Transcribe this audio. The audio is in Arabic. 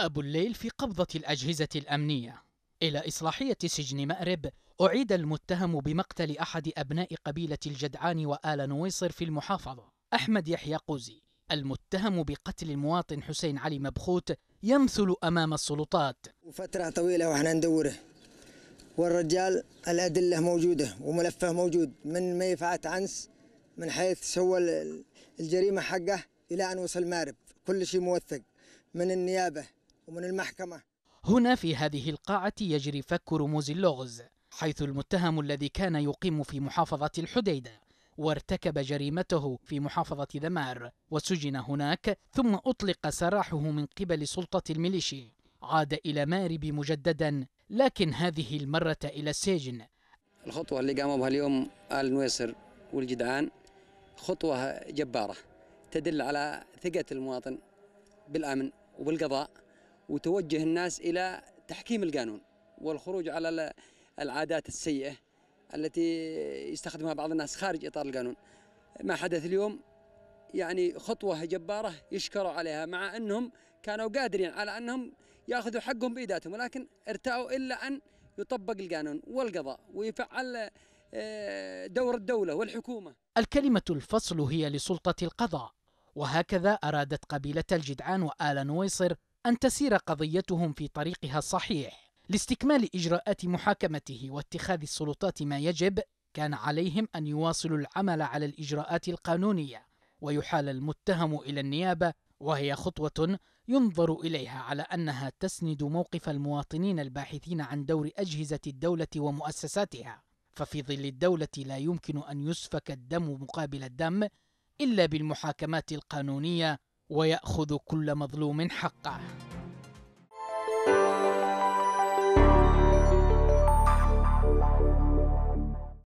أبو الليل في قبضة الأجهزة الأمنية إلى إصلاحية سجن مأرب أعيد المتهم بمقتل أحد أبناء قبيلة الجدعان وآل نويصر في المحافظة أحمد يحيى قوزي المتهم بقتل المواطن حسين علي مبخوت يمثل أمام السلطات فترة طويلة وإحنا ندوره والرجال الأدلة موجودة وملفه موجود من ما يفعت عنس من حيث سوى الجريمة حقه إلى أن وصل مارب كل شيء موثق من النيابة ومن المحكمة هنا في هذه القاعة يجري فك رموز اللغز حيث المتهم الذي كان يقيم في محافظة الحديدة وارتكب جريمته في محافظة ذمار وسجن هناك ثم أطلق سراحه من قبل سلطة الميليشي عاد إلى مارب مجددا لكن هذه المرة إلى السجن الخطوة اللي قاموا بها اليوم آل نويسر والجدعان خطوة جبارة تدل على ثقة المواطن بالأمن وبالقضاء وتوجه الناس إلى تحكيم القانون والخروج على العادات السيئة التي يستخدمها بعض الناس خارج إطار القانون ما حدث اليوم يعني خطوة جبارة يشكروا عليها مع أنهم كانوا قادرين على أنهم يأخذوا حقهم بإيداتهم ولكن ارتأوا إلا أن يطبق القانون والقضاء ويفعل آه، دور الدولة والحكومة الكلمة الفصل هي لسلطة القضاء وهكذا أرادت قبيلة الجدعان وآل نويصر أن تسير قضيتهم في طريقها الصحيح لاستكمال إجراءات محاكمته واتخاذ السلطات ما يجب كان عليهم أن يواصلوا العمل على الإجراءات القانونية ويحال المتهم إلى النيابة وهي خطوة ينظر إليها على أنها تسند موقف المواطنين الباحثين عن دور أجهزة الدولة ومؤسساتها ففي ظل الدولة لا يمكن أن يسفك الدم مقابل الدم إلا بالمحاكمات القانونية ويأخذ كل مظلوم حقه